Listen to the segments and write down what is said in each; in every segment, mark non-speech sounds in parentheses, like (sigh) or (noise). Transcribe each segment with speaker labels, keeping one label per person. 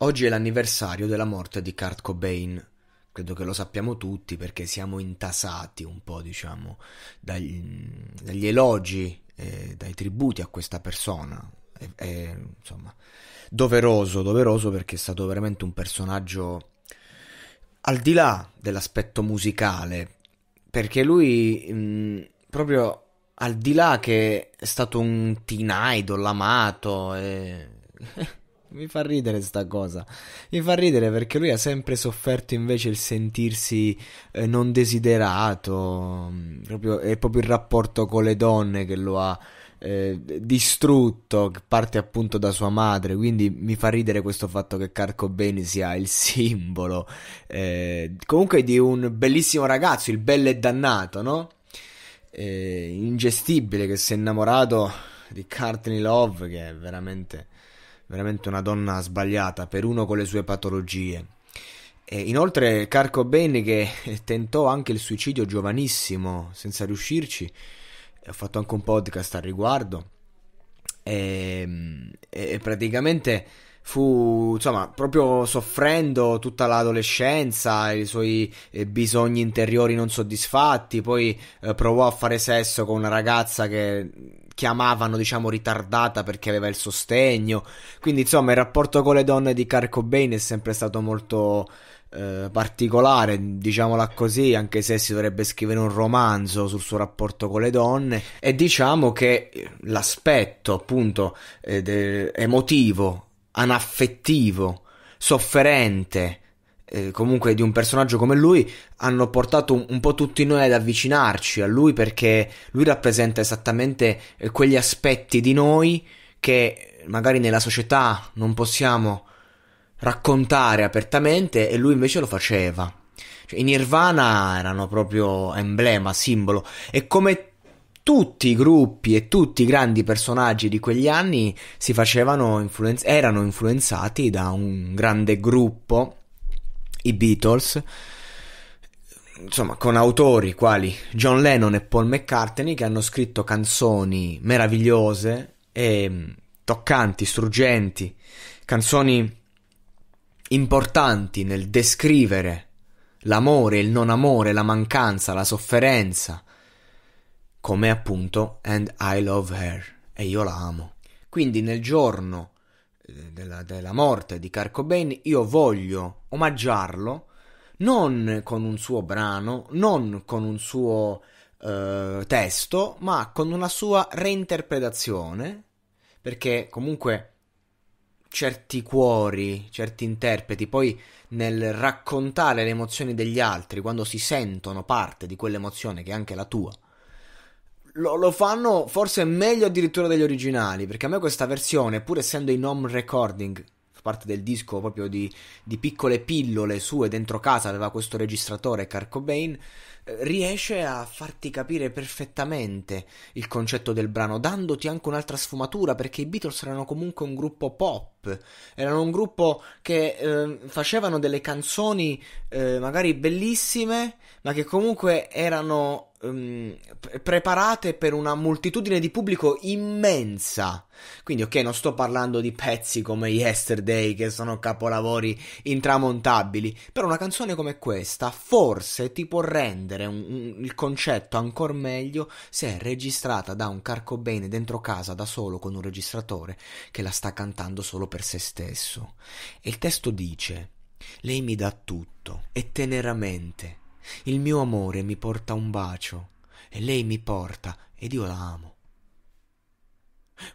Speaker 1: Oggi è l'anniversario della morte di Kurt Cobain. Credo che lo sappiamo tutti perché siamo intasati un po', diciamo, dagli, dagli elogi, eh, dai tributi a questa persona. È, è, insomma, doveroso, doveroso perché è stato veramente un personaggio al di là dell'aspetto musicale, perché lui mh, mm, proprio al di là che è stato un teen idol amato e... (laughs) Mi fa ridere sta cosa. Mi fa ridere perché lui ha sempre sofferto invece il sentirsi eh, non desiderato. Mm, proprio, è proprio il rapporto con le donne che lo ha eh, distrutto, parte appunto da sua madre. Quindi mi fa ridere questo fatto che Carco Bene sia il (laughs) simbolo. Eh, comunque di un bellissimo ragazzo, il bello e dannato, no? Eh, ingestibile che si è innamorato di Courtney Love, che è veramente veramente una donna sbagliata per uno con le sue patologie. E inoltre Carco Cobain che tentò anche il suicidio giovanissimo senza riuscirci, ho fatto anche un podcast al riguardo ehm, e, e praticamente fu insomma proprio soffrendo tutta l'adolescenza i suoi eh, bisogni interiori non soddisfatti poi eh, provò a fare sesso con una ragazza che chiamavano diciamo ritardata perché aveva il sostegno quindi insomma il rapporto con le donne di Kurt Cobain è sempre stato molto eh, particolare diciamola così anche se si dovrebbe scrivere un romanzo sul suo rapporto con le donne e diciamo che l'aspetto appunto eh, emotivo anaffettivo sofferente eh, comunque di un personaggio come lui hanno portato un, un, po' tutti noi ad avvicinarci a lui perché lui rappresenta esattamente eh, quegli aspetti di noi che magari nella società non possiamo raccontare apertamente e lui invece lo faceva. Cioè, I Nirvana erano proprio emblema, simbolo e come tutti i gruppi e tutti i grandi personaggi di quegli anni si facevano influenz- erano influenzati da un grande gruppo i Beatles, insomma, con autori quali John Lennon e Paul McCartney che hanno scritto canzoni meravigliose e mm, toccanti, struggenti, canzoni importanti nel descrivere l'amore, il non amore, la mancanza, la sofferenza, come appunto And I Love Her e io la amo. Quindi nel giorno della, della morte di Kurt Cobain, io voglio omaggiarlo non con un suo brano, non con un suo eh, testo, ma con una sua reinterpretazione, perché comunque certi cuori, certi interpreti, poi nel raccontare le emozioni degli altri, quando si sentono parte di quell'emozione che è anche la tua, lo, lo, fanno forse meglio addirittura degli originali, perché a me questa versione, pur essendo in home recording, fa parte del disco proprio di, di piccole pillole sue dentro casa, aveva questo registratore Kurt Cobain, eh, riesce a farti capire perfettamente il concetto del brano, dandoti anche un'altra sfumatura, perché i Beatles erano comunque un gruppo pop rap, erano un gruppo che eh, facevano delle canzoni eh, magari bellissime, ma che comunque erano ehm, preparate per una moltitudine di pubblico immensa. Quindi ok, non sto parlando di pezzi come Yesterday che sono capolavori intramontabili, però una canzone come questa forse ti può rendere un, un, il concetto ancora meglio se è registrata da un carcobene dentro casa da solo con un registratore che la sta cantando solo per per se stesso. E il testo dice: Lei mi dà tutto e teneramente. Il mio amore mi porta un bacio e lei mi porta ed io la amo.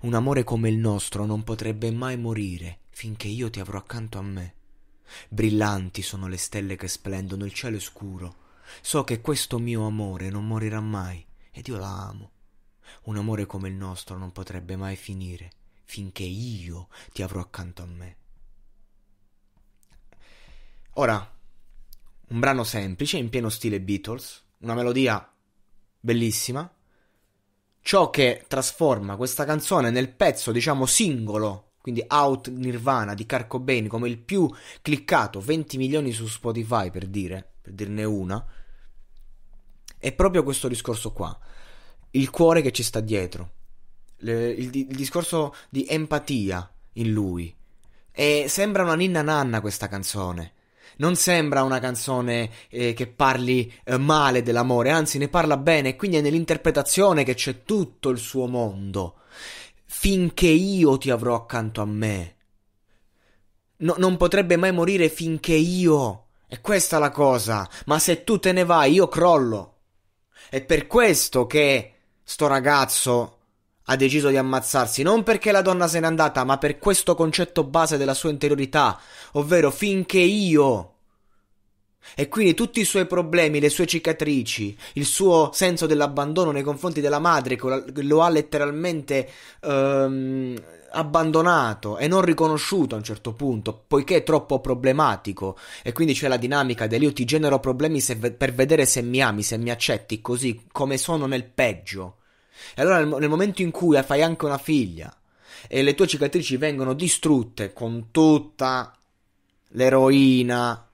Speaker 1: Un amore come il nostro non potrebbe mai morire finché io ti avrò accanto a me. Brillanti sono le stelle che splendono, il cielo scuro. So che questo mio amore non morirà mai ed io la amo. Un amore come il nostro non potrebbe mai finire finché io ti avrò accanto a me. Ora, un brano semplice, in pieno stile Beatles, una melodia bellissima. Ciò che trasforma questa canzone nel pezzo, diciamo, singolo, quindi Out Nirvana di Carco Bane, come il più cliccato, 20 milioni su Spotify per dire, per dirne una, è proprio questo discorso qua. Il cuore che ci sta dietro le, il, il discorso di empatia in lui. E sembra una ninna nanna questa canzone. Non sembra una canzone eh, che parli eh, male dell'amore, anzi ne parla bene, e quindi è nell'interpretazione che c'è tutto il suo mondo. Finché io ti avrò accanto a me. No, non potrebbe mai morire finché io. È questa la cosa. Ma se tu te ne vai, io crollo. È per questo che sto ragazzo ha deciso di ammazzarsi non perché la donna se n'è andata, ma per questo concetto base della sua interiorità, ovvero finché io. E quindi tutti i suoi problemi, le sue cicatrici, il suo senso dell'abbandono nei confronti della madre che lo ha letteralmente ehm, abbandonato e non riconosciuto a un certo punto, poiché è troppo problematico. E quindi c'è la dinamica io ti genero problemi se, per vedere se mi ami, se mi accetti così come sono nel peggio e allora nel momento in cui eh, fai anche una figlia e le tue cicatrici vengono distrutte con tutta l'eroina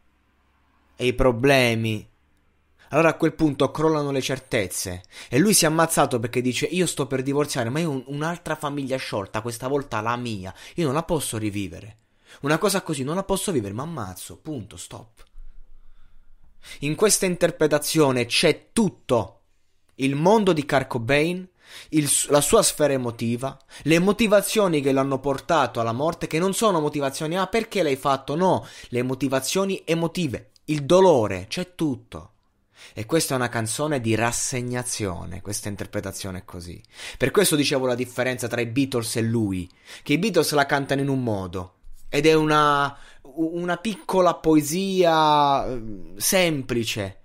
Speaker 1: e i problemi, allora a quel punto crollano le certezze e lui si è ammazzato perché dice io sto per divorziare ma io ho un'altra famiglia sciolta, questa volta la mia, io non la posso rivivere. Una cosa così non la posso vivere, ma ammazzo, punto, stop. In questa interpretazione c'è tutto il mondo di Kurt Cobain, la sua sfera emotiva, le motivazioni che l'hanno portato alla morte, che non sono motivazioni, ah perché l'hai fatto? No, le motivazioni emotive, il dolore, c'è tutto. E questa è una canzone di rassegnazione, questa interpretazione è così. Per questo dicevo la differenza tra i Beatles e lui, che i Beatles la cantano in un modo, ed è una, una piccola poesia ehm, semplice,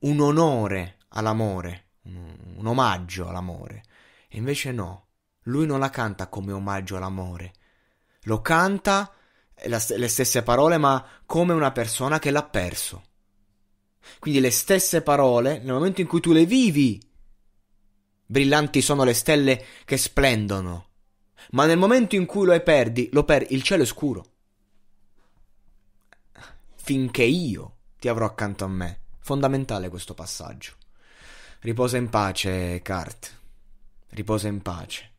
Speaker 1: un onore all'amore, un, un omaggio all'amore. E invece no, lui non la canta come omaggio all'amore, lo canta eh, la, le stesse parole ma come una persona che l'ha perso. Quindi le stesse parole, nel momento in cui tu le vivi, brillanti sono le stelle che splendono, ma nel momento in cui lo perdi, lo perdi, il cielo è scuro. Finché io ti avrò accanto a me. Fondamentale questo passaggio. Riposa in pace, Kart. Riposa in pace.